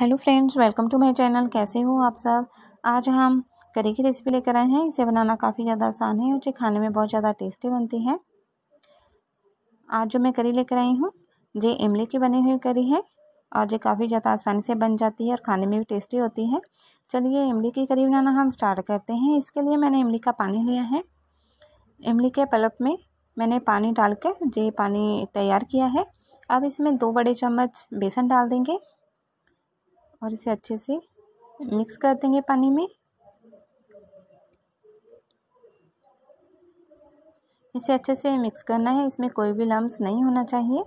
hello friends welcome to my channel कैसे हो आप सब आज हम करी की रेसिपी लेकर आए हैं इसे बनाना काफ़ी ज़्यादा आसान है और ये खाने में बहुत ज़्यादा टेस्टी बनती है आज जो मैं करी लेकर आई हूँ ये इमली की बनी हुई करी है और ये काफ़ी ज़्यादा आसानी से बन जाती है और खाने में भी टेस्टी होती है चलिए इमली की करी बनाना हम स्टार्ट करते हैं इसके लिए मैंने इमली का पानी लिया है इमली के पलप में मैंने पानी डाल कर ये पानी तैयार किया है अब इसमें दो बड़े चम्मच बेसन डाल देंगे और इसे अच्छे से मिक्स कर देंगे पानी में इसे अच्छे से मिक्स करना है इसमें कोई भी लम्स नहीं होना चाहिए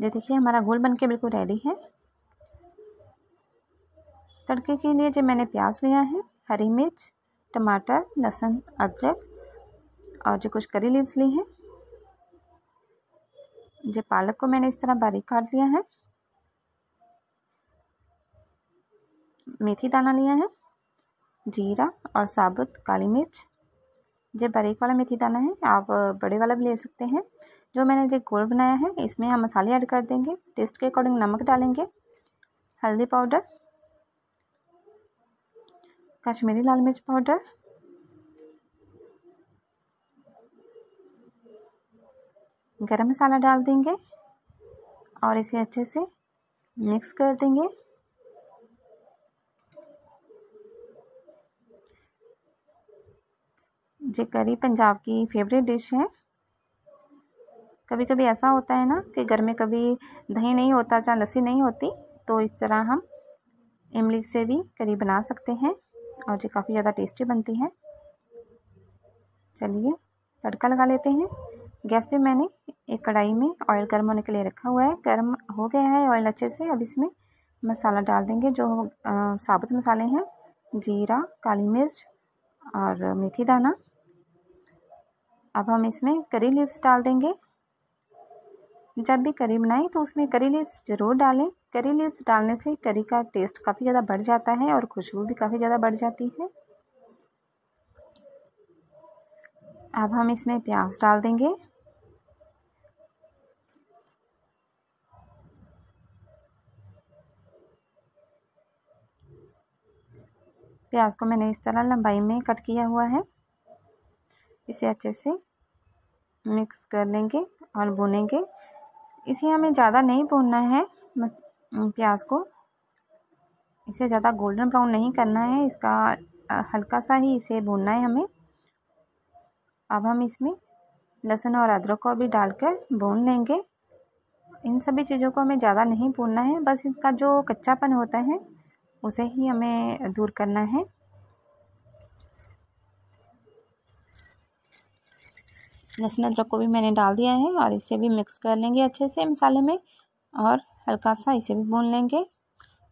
ये देखिए हमारा घोल बनके बिल्कुल रेडी है तड़के के लिए जो मैंने प्याज लिया है हरी मिर्च टमाटर लहसुन अदरक और जो कुछ करी लीव्स ली हैं जो पालक को मैंने इस तरह बारीक काट लिया है मेथी दाना लिया है जीरा और साबुत काली मिर्च जो बारीक वाला मेथी दाना है आप बड़े वाला भी ले सकते हैं जो मैंने जो गोल बनाया है इसमें हम मसाले ऐड कर देंगे टेस्ट के अकॉर्डिंग नमक डालेंगे हल्दी पाउडर कश्मीरी लाल मिर्च पाउडर गरम मसाला डाल देंगे और इसे अच्छे से मिक्स कर देंगे जो करी पंजाब की फेवरेट डिश है कभी कभी ऐसा होता है ना कि घर में कभी दही नहीं होता चाहे लस्सी नहीं होती तो इस तरह हम इमली से भी करी बना सकते हैं और जो काफ़ी ज़्यादा टेस्टी बनती है चलिए तड़का लगा लेते हैं गैस पे मैंने एक कढ़ाई में ऑयल गर्म होने के लिए रखा हुआ है गर्म हो गया है ऑयल अच्छे से अब इसमें मसाला डाल देंगे जो आ, साबुत मसाले हैं जीरा काली मिर्च और मेथी दाना अब हम इसमें करी लीव्स डाल देंगे जब भी करी बनाएं तो उसमें करी लीव्स ज़रूर डालें करी लीव्स डालने से करी का टेस्ट काफ़ी ज़्यादा बढ़ जाता है और खुशबू भी काफ़ी ज़्यादा बढ़ जाती है अब हम इसमें प्याज डाल देंगे प्याज को मैंने इस तरह लंबाई में कट किया हुआ है इसे अच्छे से मिक्स कर लेंगे और भुनेंगे इसे हमें ज़्यादा नहीं भूनना है प्याज को इसे ज़्यादा गोल्डन ब्राउन नहीं करना है इसका हल्का सा ही इसे भूनना है हमें अब हम इसमें लहसुन और अदरक को भी डालकर भून लेंगे इन सभी चीज़ों को हमें ज़्यादा नहीं भूनना है बस इसका जो कच्चापन होता है उसे ही हमें दूर करना है लहसुन अदरक को भी मैंने डाल दिया है और इसे भी मिक्स कर लेंगे अच्छे से मसाले में और हल्का सा इसे भी भून लेंगे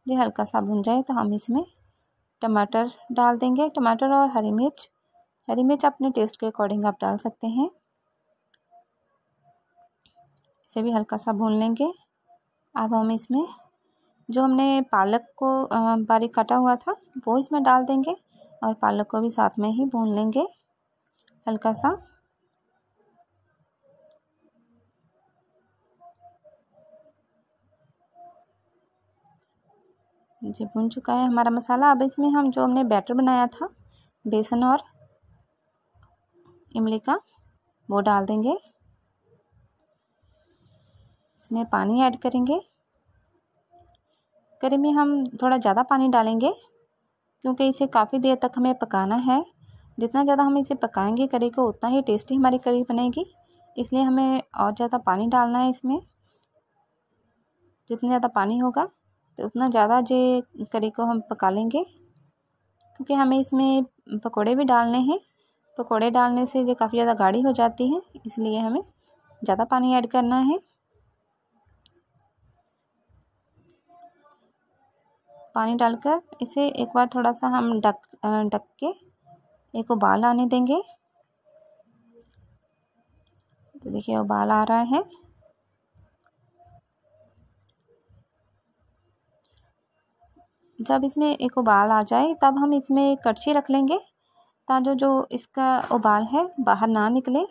ये हल्का सा भुन जाए तो हम इसमें टमाटर डाल देंगे टमाटर और हरी मिर्च हरी मिर्च अपने टेस्ट के अकॉर्डिंग आप डाल सकते हैं इसे भी हल्का सा भून लेंगे अब हम इसमें जो हमने पालक को बारीक काटा हुआ था वो इसमें डाल देंगे और पालक को भी साथ में ही भून लेंगे हल्का सा जी भून चुका है हमारा मसाला अब इसमें हम जो हमने बैटर बनाया था बेसन और इमली का वो डाल देंगे इसमें पानी ऐड करेंगे करी में हम थोड़ा ज़्यादा पानी डालेंगे क्योंकि इसे काफ़ी देर तक हमें पकाना है जितना ज़्यादा हम इसे पकाएंगे करी को उतना ही टेस्टी हमारी करी बनेगी इसलिए हमें और ज़्यादा पानी डालना है इसमें जितना ज़्यादा पानी होगा तो उतना ज़्यादा जे करी को हम पका लेंगे क्योंकि हमें इसमें पकोड़े भी डालने हैं पकोड़े डालने से जो काफ़ी ज़्यादा गाढ़ी हो जाती है इसलिए हमें ज़्यादा पानी ऐड करना है पानी डालकर इसे एक बार थोड़ा सा हम ढक ढक के एक उबाल आने देंगे तो देखिए उबाल आ रहा है जब इसमें एक उबाल आ जाए तब हम इसमें कड़छी रख लेंगे ताकि जो इसका उबाल है बाहर ना निकले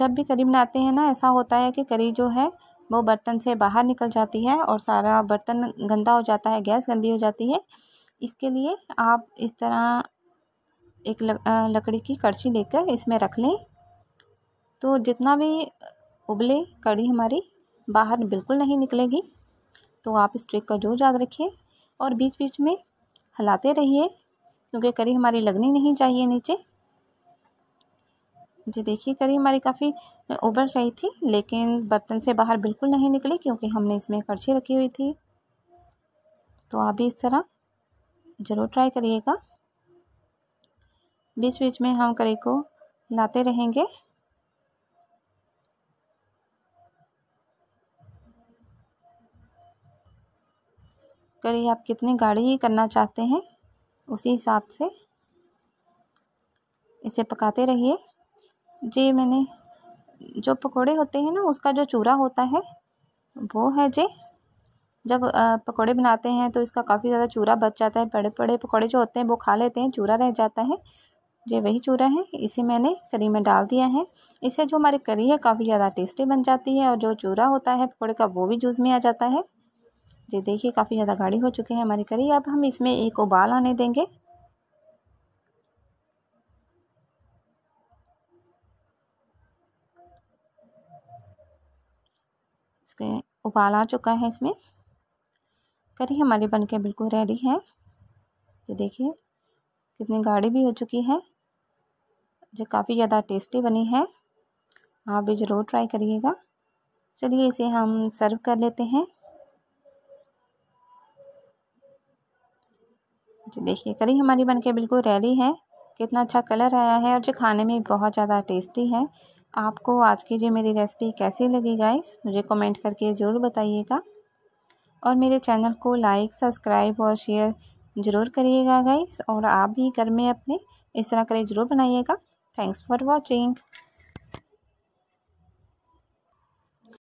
जब भी करी बनाते हैं ना ऐसा होता है कि करी जो है वो बर्तन से बाहर निकल जाती है और सारा बर्तन गंदा हो जाता है गैस गंदी हो जाती है इसके लिए आप इस तरह एक लकड़ी की कड़छी लेकर इसमें रख लें तो जितना भी उबले कड़ी हमारी बाहर बिल्कुल नहीं निकलेगी तो आप इस ट्रिक का जो याद रखिए और बीच बीच में हिलाते रहिए क्योंकि करी हमारी लगनी नहीं चाहिए नीचे जी देखिए करी हमारी काफ़ी उबल रही थी लेकिन बर्तन से बाहर बिल्कुल नहीं निकली क्योंकि हमने इसमें करछी रखी हुई थी तो आप भी इस तरह ज़रूर ट्राई करिएगा बीच बीच में हम करी को लाते रहेंगे करी आप कितनी गाढ़ी ही करना चाहते हैं उसी हिसाब से इसे पकाते रहिए जी मैंने जो पकौड़े होते हैं ना उसका जो चूरा होता है वो है जी जब पकौड़े बनाते हैं तो इसका काफ़ी ज़्यादा चूरा बच जाता है बड़े बड़े पकौड़े जो होते हैं वो खा लेते हैं चूरा रह जाता है ये वही चूरा है इसे मैंने करी में डाल दिया है इससे जो हमारी करी है काफ़ी ज़्यादा टेस्टी बन जाती है और जो चूरा होता है पकौड़े का वो भी जूस में आ जाता है जी देखिए काफ़ी ज़्यादा गाढ़ी हो चुकी है हमारी करी अब हम इसमें एक उबाल आने देंगे इसके उबाल आ चुका है इसमें करी हमारी बनके बिल्कुल रेडी है ये देखिए कितनी गाढ़ी भी हो चुकी है जो काफ़ी ज़्यादा टेस्टी बनी है आप भी ज़रूर ट्राई करिएगा चलिए इसे हम सर्व कर लेते हैं जी देखिए करी हमारी बनके बिल्कुल रेडी है कितना अच्छा कलर आया है और जो खाने में बहुत ज़्यादा टेस्टी है आपको आज की जो मेरी रेसिपी कैसी लगी गाइस मुझे कमेंट करके ज़रूर बताइएगा और मेरे चैनल को लाइक सब्सक्राइब और शेयर ज़रूर करिएगा गाइस और आप भी घर में अपने इस तरह करें ज़रूर बनाइएगा थैंक्स फॉर वॉचिंग